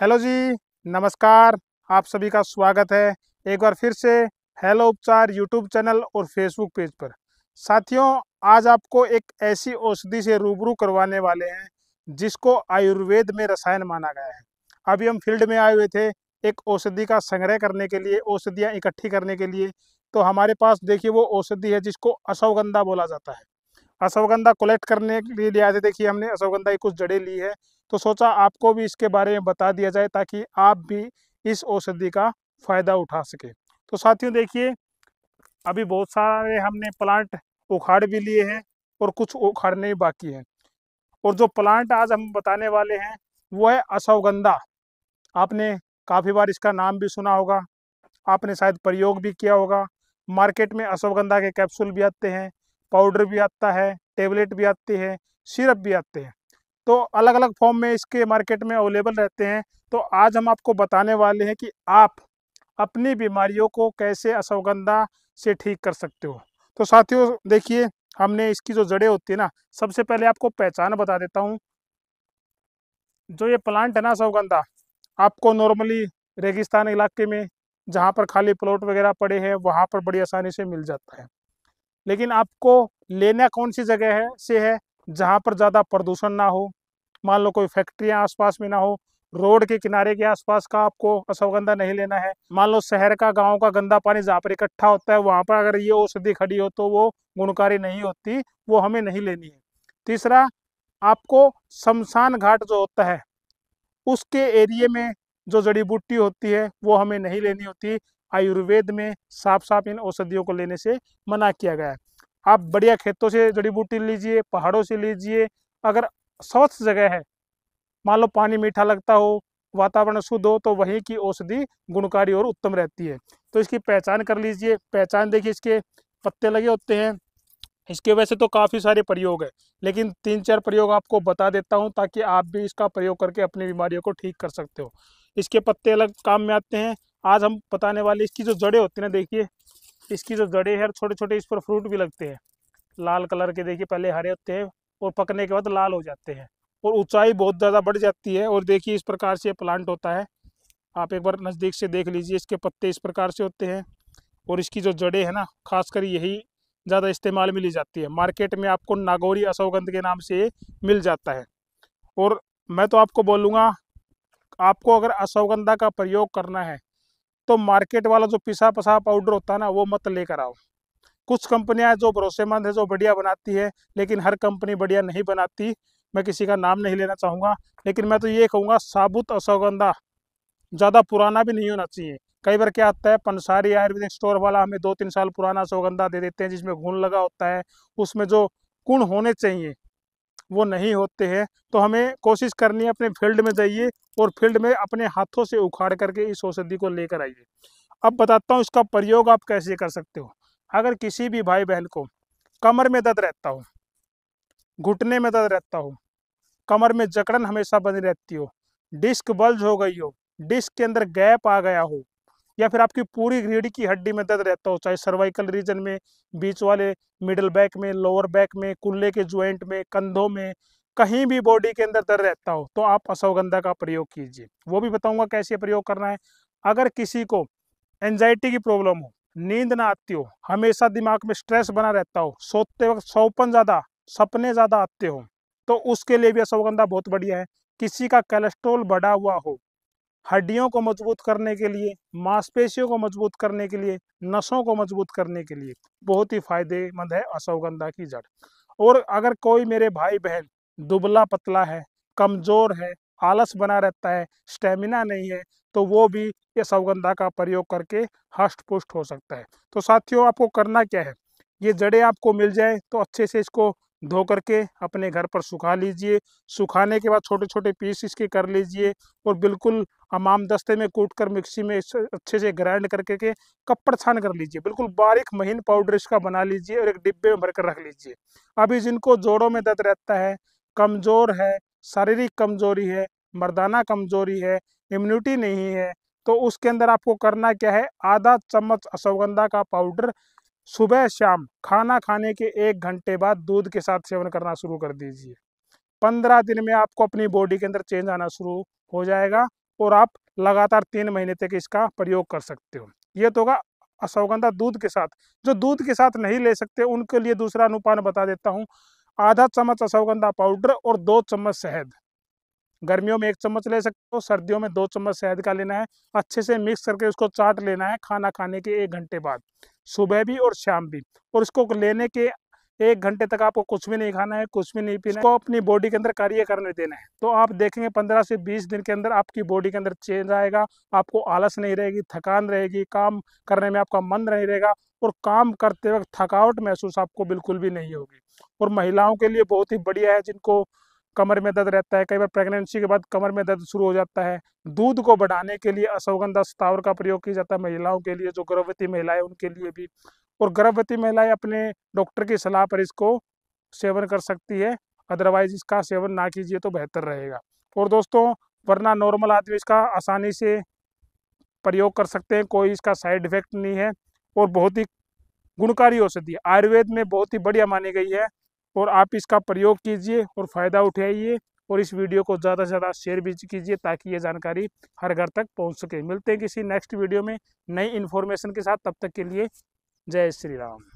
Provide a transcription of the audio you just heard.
hello जी नमस्कार आप सभी का स्वागत है एक बार फिर से हेलो उपचार यूट्यूब चैनल और फेसबुक पेज पर साथियों आज आपको एक ऐसी औषधि से रूबरू करवाने वाले हैं जिसको आयुर्वेद में रसायन माना गया है अभी हम फील्ड में आए हुए थे एक औषधि का संग्रह करने के लिए औषधियाँ इकट्ठी करने के लिए तो हमारे पास देखिए वो औषधि है जिसको अशोगंधा बोला जाता है अशोगंधा कलेक्ट करने के लिए लिया देखिए हमने अशोगंधा की कुछ जड़ें ली है तो सोचा आपको भी इसके बारे में बता दिया जाए ताकि आप भी इस औषधि का फ़ायदा उठा सके तो साथियों देखिए अभी बहुत सारे हमने प्लांट उखाड़ भी लिए हैं और कुछ उखाड़ने भी बाकी हैं और जो प्लांट आज हम बताने वाले हैं वो है अशोगंधा आपने काफ़ी बार इसका नाम भी सुना होगा आपने शायद प्रयोग भी किया होगा मार्केट में अश्वगंधा के कैप्सूल भी आते हैं पाउडर भी आता है टेबलेट भी आती है सिरप भी आते हैं तो अलग अलग फॉर्म में इसके मार्केट में अवेलेबल रहते हैं तो आज हम आपको बताने वाले हैं कि आप अपनी बीमारियों को कैसे अश्वगंधा से ठीक कर सकते हो तो साथियों देखिए हमने इसकी जो जड़ें होती है ना सबसे पहले आपको पहचान बता देता हूँ जो ये प्लांट है ना अश्वगंधा आपको नॉर्मली रेगिस्तान इलाके में जहाँ पर खाली प्लॉट वगैरह पड़े हैं वहाँ पर बड़ी आसानी से मिल जाता है लेकिन आपको लेना कौन सी जगह है से है जहाँ पर ज़्यादा प्रदूषण ना हो मान लो कोई फैक्ट्रियाँ आसपास में ना हो रोड के किनारे के आसपास का आपको असवगंधा नहीं लेना है मान लो शहर का गांव का गंदा पानी जहाँ पर इकट्ठा होता है वहाँ पर अगर ये औषधि खड़ी हो तो वो गुणकारी नहीं होती वो हमें नहीं लेनी है तीसरा आपको शमशान घाट जो होता है उसके एरिए में जो जड़ी बूटी होती है वो हमें नहीं लेनी होती आयुर्वेद में साफ साफ इन औषधियों को लेने से मना किया गया है आप बढ़िया खेतों से जड़ी बूटी लीजिए पहाड़ों से लीजिए अगर स्वस्थ जगह है मान लो पानी मीठा लगता हो वातावरण शुद्ध हो तो वहीं की औषधि गुणकारी और उत्तम रहती है तो इसकी पहचान कर लीजिए पहचान देखिए इसके पत्ते लगे होते हैं इसके वैसे तो काफ़ी सारे प्रयोग हैं लेकिन तीन चार प्रयोग आपको बता देता हूं ताकि आप भी इसका प्रयोग करके अपनी बीमारियों को ठीक कर सकते हो इसके पत्ते अलग काम में आते हैं आज हम बताने वाले इसकी जो जड़ें होती हैं ना देखिए इसकी जो जड़े हैं छोटे छोटे इस पर फ्रूट भी लगते हैं लाल कलर के देखिए पहले हरे होते हैं और पकने के बाद लाल हो जाते हैं और ऊंचाई बहुत ज़्यादा बढ़ जाती है और देखिए इस प्रकार से प्लांट होता है आप एक बार नज़दीक से देख लीजिए इसके पत्ते इस प्रकार से होते हैं और इसकी जो जड़ें हैं ना खासकर यही ज़्यादा इस्तेमाल में ली जाती है मार्केट में आपको नागौरी अशोगंध के नाम से मिल जाता है और मैं तो आपको बोलूँगा आपको अगर अशोगंधा का प्रयोग करना है तो मार्केट वाला जो पिसा पसा पाउडर होता है ना वो मत लेकर आओ कुछ कंपनियां जो भरोसेमंद है जो बढ़िया बनाती है लेकिन हर कंपनी बढ़िया नहीं बनाती मैं किसी का नाम नहीं लेना चाहूँगा लेकिन मैं तो ये कहूँगा साबुत सौगंधा ज़्यादा पुराना भी नहीं होना चाहिए कई बार क्या आता है पंसारी आयुर्वेदिक स्टोर वाला हमें दो तीन साल पुराना सौगंधा दे देते हैं जिसमें घुन लगा होता है उसमें जो कुण होने चाहिए वो नहीं होते हैं तो हमें कोशिश करनी है अपने फील्ड में जाइए और फील्ड में अपने हाथों से उखाड़ करके इस औषधि को लेकर आइए अब बताता हूँ इसका प्रयोग आप कैसे कर सकते हो अगर किसी भी भाई बहन को कमर में दर्द रहता हो घुटने में दर्द रहता हो कमर में जकड़न हमेशा बनी रहती हो डिस्क बल्ज हो गई हो डिस्क के अंदर गैप आ गया हो या फिर आपकी पूरी रीढ़ की हड्डी में दर्द रहता हो चाहे सर्वाइकल रीजन में बीच वाले मिडल बैक में लोअर बैक में कुल्ले के ज्वाइंट में कंधों में कहीं भी बॉडी के अंदर दर्द रहता हो तो आप अशोगंधा का प्रयोग कीजिए वो भी बताऊंगा कैसे प्रयोग करना है अगर किसी को एंजाइटी की प्रॉब्लम हो नींद ना आती हो हमेशा दिमाग में स्ट्रेस बना रहता हो सोते वक्त सौपन ज़्यादा सपने ज़्यादा आते हो तो उसके लिए भी अशोगंधा बहुत बढ़िया है किसी का कोलेस्ट्रोल बढ़ा हुआ हो हड्डियों को मजबूत करने के लिए मांसपेशियों को मजबूत करने के लिए नसों को मजबूत करने के लिए बहुत ही फायदेमंद है अश्वगंधा की जड़ और अगर कोई मेरे भाई बहन दुबला पतला है कमज़ोर है आलस बना रहता है स्टेमिना नहीं है तो वो भी इस अवगंधा का प्रयोग करके हष्ट पुष्ट हो सकता है तो साथियों आपको करना क्या है ये जड़ें आपको मिल जाए तो अच्छे से इसको धो करके अपने घर पर सुखा लीजिए सुखाने के बाद छोटे छोटे पीस इसके कर लीजिए और बिल्कुल अमाम दस्ते में कूट कर मिक्सी में अच्छे से ग्राइंड करके के कपड़ छान कर लीजिए बिल्कुल बारीक महीन पाउडर इसका बना लीजिए और एक डिब्बे में भरकर रख लीजिए अभी जिनको जोड़ों में दर्द रहता है कमज़ोर है शारीरिक कमज़ोरी है मर्दाना कमज़ोरी है इम्यूनिटी नहीं है तो उसके अंदर आपको करना क्या है आधा चम्मच अश्वगंधा का पाउडर सुबह शाम खाना खाने के एक घंटे बाद दूध के साथ सेवन करना शुरू कर दीजिए पंद्रह दिन में आपको अपनी बॉडी के अंदर चेंज आना शुरू हो जाएगा और आप लगातार तीन महीने तक इसका प्रयोग कर सकते हो ये तो होगा अश्वगंधा दूध के साथ जो दूध के साथ नहीं ले सकते उनके लिए दूसरा अनुपान बता देता हूँ आधा चम्मच अश्वगंधा पाउडर और दो चम्मच शहद गर्मियों में एक चम्मच ले सकते हो सर्दियों में दो चम्मच शहद का लेना है अच्छे से मिक्स करके उसको चाट लेना है खाना खाने के एक घंटे बाद सुबह भी और शाम भी और इसको लेने के एक घंटे तक आपको कुछ भी नहीं खाना है कुछ भी नहीं पीना है अपनी बॉडी के अंदर कार्य करने देना है तो आप देखेंगे पंद्रह से बीस दिन के अंदर आपकी बॉडी के अंदर चेंज आएगा आपको आलस नहीं रहेगी थकान रहेगी काम करने में आपका मन नहीं रहेगा और काम करते वक्त थकावट महसूस आपको बिल्कुल भी नहीं होगी और महिलाओं के लिए बहुत ही बढ़िया है जिनको कमर में दर्द रहता है कई बार प्रेगनेंसी के बाद कमर में दर्द शुरू हो जाता है दूध को बढ़ाने के लिए असौगंधा सतावर का प्रयोग किया जाता है महिलाओं के लिए जो गर्भवती महिलाएं उनके लिए भी और गर्भवती महिलाएं अपने डॉक्टर की सलाह पर इसको सेवन कर सकती है अदरवाइज इसका सेवन ना कीजिए तो बेहतर रहेगा और दोस्तों वरना नॉर्मल आदमी इसका आसानी से प्रयोग कर सकते हैं कोई इसका साइड इफेक्ट नहीं है और बहुत ही गुणकारी औषधि आयुर्वेद में बहुत ही बढ़िया मानी गई है और आप इसका प्रयोग कीजिए और फ़ायदा उठाइए और इस वीडियो को ज़्यादा से ज़्यादा शेयर भी कीजिए ताकि ये जानकारी हर घर तक पहुँच सके मिलते हैं किसी नेक्स्ट वीडियो में नई इन्फॉर्मेशन के साथ तब तक के लिए जय श्री राम